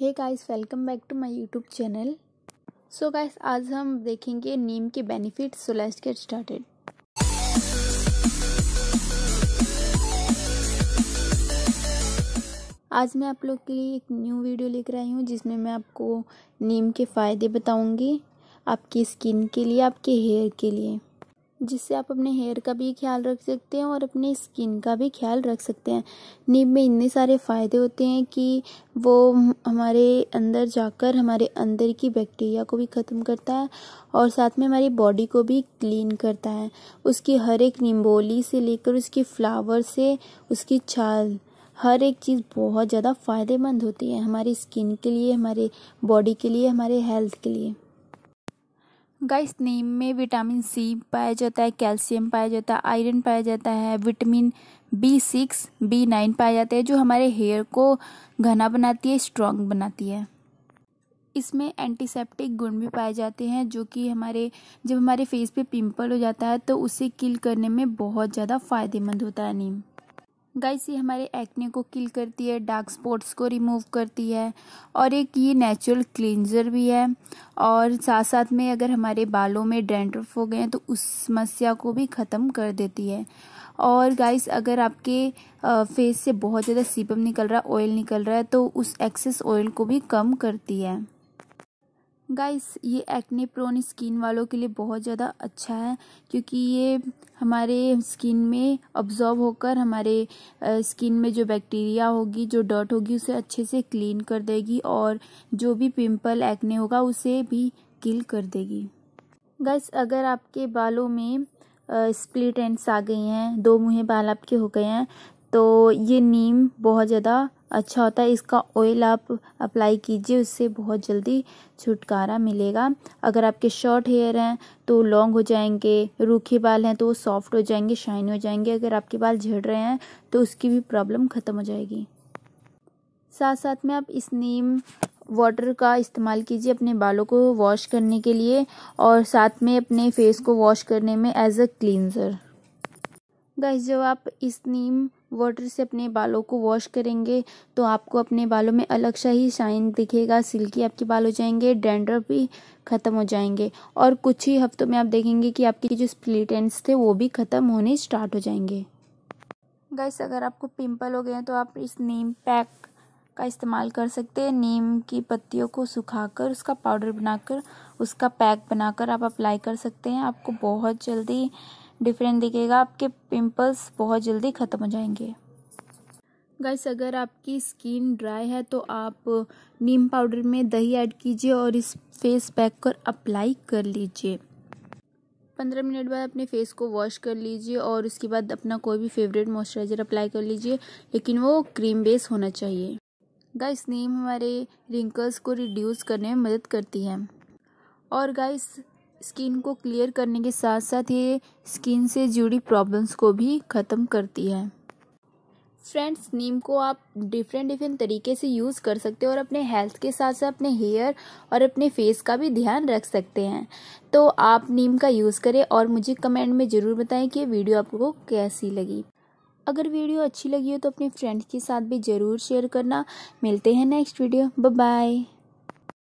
hey guys welcome back to my YouTube channel so guys आज हम देखेंगे नीम के benefits so let's get started आज मैं आप लोग के लिए एक न्यू वीडियो लेकर आई हूँ जिसमें मैं आपको नीम के फ़ायदे बताऊँगी आपकी स्किन के लिए आपके हेयर के लिए जिससे आप अपने हेयर का भी ख्याल रख सकते हैं और अपने स्किन का भी ख्याल रख सकते हैं नीम में इतने सारे फ़ायदे होते हैं कि वो हमारे अंदर जाकर हमारे अंदर की बैक्टीरिया को भी ख़त्म करता है और साथ में हमारी बॉडी को भी क्लीन करता है उसकी हर एक निम्बोली से लेकर उसकी फ्लावर से उसकी छाल हर एक चीज़ बहुत ज़्यादा फ़ायदेमंद होती है हमारी स्किन के लिए हमारे बॉडी के लिए हमारे हेल्थ के लिए गाइस नीम में विटामिन सी पाया जाता है कैल्शियम पाया जाता है आयरन पाया जाता है vitamin B six B nine पाया जाता है जो हमारे हेयर को घना बनाती है स्ट्रॉन्ग बनाती है इसमें एंटीसेप्टिक गुण भी पाए जाते हैं जो कि हमारे जब हमारे फेस पे पिंपल हो जाता है तो उसे किल करने में बहुत ज़्यादा फ़ायदेमंद होता है नीम गाइस ये हमारे एक्ने को किल करती है डार्क स्पॉट्स को रिमूव करती है और एक ये नेचुरल क्लिनजर भी है और साथ साथ में अगर हमारे बालों में डेंड्रफ हो गए हैं तो उस समस्या को भी ख़त्म कर देती है और गाइस अगर आपके फेस से बहुत ज़्यादा सीपम निकल रहा है ऑयल निकल रहा है तो उस एक्सेस ऑयल को भी कम करती है गाइस ये एक्ने प्रोन स्किन वालों के लिए बहुत ज़्यादा अच्छा है क्योंकि ये हमारे स्किन में ऑब्जॉर्व होकर हमारे स्किन में जो बैक्टीरिया होगी जो डॉट होगी उसे अच्छे से क्लीन कर देगी और जो भी पिंपल एक्ने होगा उसे भी किल कर देगी गाइस अगर आपके बालों में स्प्लिट एंड्स आ गई हैं दो मुहे बाल आपके हो गए हैं तो ये नीम बहुत ज़्यादा अच्छा होता है इसका ऑयल आप अप्लाई कीजिए उससे बहुत जल्दी छुटकारा मिलेगा अगर आपके शॉर्ट हेयर हैं तो लॉन्ग हो जाएंगे रूखे बाल हैं तो वो सॉफ्ट हो जाएंगे शाइन हो जाएंगे अगर आपके बाल झड़ रहे हैं तो उसकी भी प्रॉब्लम ख़त्म हो जाएगी साथ साथ में आप इस नीम वाटर का इस्तेमाल कीजिए अपने बालों को वॉश करने के लिए और साथ में अपने फेस को वॉश करने में एज अ क्लिनजर गैस जब आप इस नीम वाटर से अपने बालों को वॉश करेंगे तो आपको अपने बालों में अलग सा ही शाइन दिखेगा सिल्की आपके बाल हो जाएंगे डेंडर भी ख़त्म हो जाएंगे और कुछ ही हफ्तों में आप देखेंगे कि आपके जो स्प्लिट एंड्स थे वो भी ख़त्म होने स्टार्ट हो जाएंगे गैस अगर आपको पिंपल हो गए हैं तो आप इस नीम पैक का इस्तेमाल कर सकते हैं नीम की पत्तियों को सुखाकर उसका पाउडर बनाकर उसका पैक बनाकर आप अप्लाई कर सकते हैं आपको बहुत जल्दी डिफरेंट दिखेगा आपके पिंपल्स बहुत जल्दी ख़त्म हो जाएंगे गाइस अगर आपकी स्किन ड्राई है तो आप नीम पाउडर में दही ऐड कीजिए और इस फेस पैक कर अप्लाई कर लीजिए पंद्रह मिनट बाद अपने फेस को वॉश कर लीजिए और उसके बाद अपना कोई भी फेवरेट मॉइस्चराइज़र अप्लाई कर लीजिए लेकिन वो क्रीम बेस होना चाहिए गाइस नीम हमारे रिंकल्स को रिड्यूस करने में मदद करती है और गाइस स्किन को क्लियर करने के साथ साथ ये स्किन से जुड़ी प्रॉब्लम्स को भी ख़त्म करती है फ्रेंड्स नीम को आप डिफरेंट डिफरेंट तरीके से यूज़ कर सकते हो और अपने हेल्थ के साथ साथ अपने हेयर और अपने फेस का भी ध्यान रख सकते हैं तो आप नीम का यूज़ करें और मुझे कमेंट में ज़रूर बताएं कि ये वीडियो आपको कैसी लगी अगर वीडियो अच्छी लगी हो तो अपने फ्रेंड्स के साथ भी ज़रूर शेयर करना मिलते हैं नेक्स्ट वीडियो बाय